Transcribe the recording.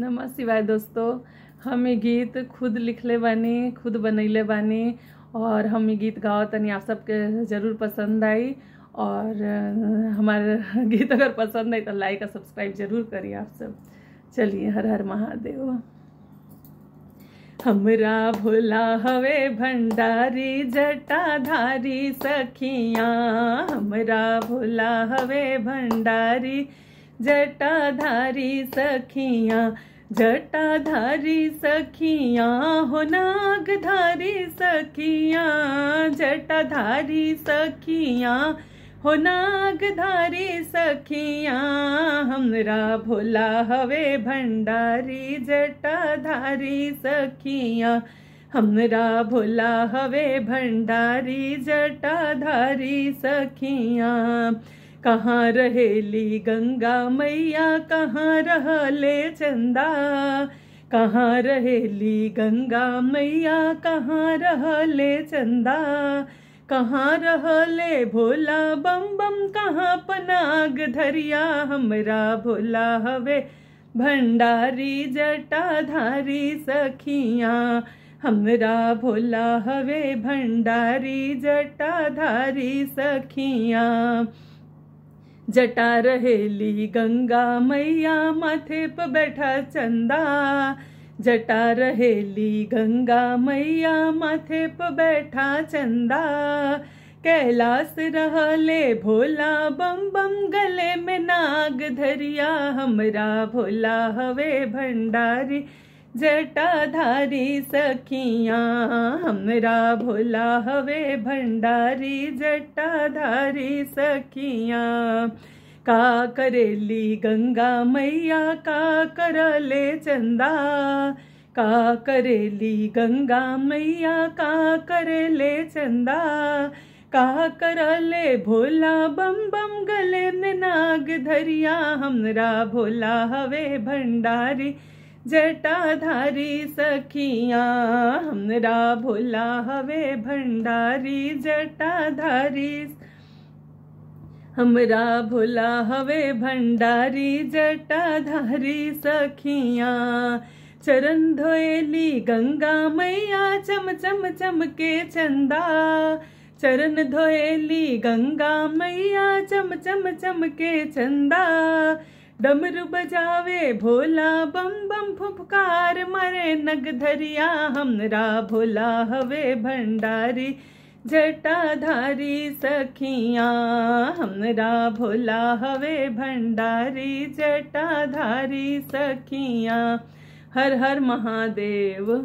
नमः शिवाय दोस्तों हम ये गीत खुद लिखले बानी खुद बनैले बानी और हम ये गीत गाओ तनी आप सबके ज़रूर पसंद आई और हमारे गीत अगर पसंद आई तो लाइक और सब्सक्राइब जरूर करिए आप सब चलिए हर हर महादेव हमरा भोला हवे भंडारी जटाधारी सखियाँ हमरा भोला हवे भंडारी जटाधारी सखियाँ जटाधारी सखियाँ हो नागधारी सखियाँ जटाधारी सखियाँ हो नागधारी सखियाँ हमरा भोला हवे भंडारी जटाधारी सखियाँ हमरा भोला हवे भंडारी जटाधारी सखिया कहाँ रहेली गंगा मैया कहाँ रहले चंदा कहाँ रहेली गंगा मैया कहाँ रहले चंदा कहाँ रहले भोला बम बम कहाँ पनाग धरिया हमरा भोला हवे भंडारी जटाधारी सखिया हमरा भोला हवे भंडारी जटाधारी सखिया जटा रहेली गंगा मैया माथे प बैठा चंदा जटा रहेली गंगा मैया माथे प बैठा चंदा कैलाश रहले भोला बम बम गले में नाग धरिया हमरा भोला हवे भंडारी जटाधारी सखिया हमरा भोला हवे भंडारी जटाधारी सखिया का करेली गंगा मैया का करले चंदा का करेली गंगा मैया का करले चंदा का करले भोला बम बम गले में नाग धरिया हमरा भोला हवे भंडारी जटाधारी सखिया हमरा भोला हवे भंडारी जटाधारी हमरा भोला हवे भंडारी जटाधारी सखिया चरण धोएली गंगा मैया चम चम चमके चंदा चरण धोएली गंगा मैया चम चम चमके चंदा डमरू बजावे भोला बम बम फुफकार मरे नग धरिया हमरा भोला हवे भंडारी जटाधारी सखिया हमरा भोला हवे भंडारी जटाधारी सखिया हर हर महादेव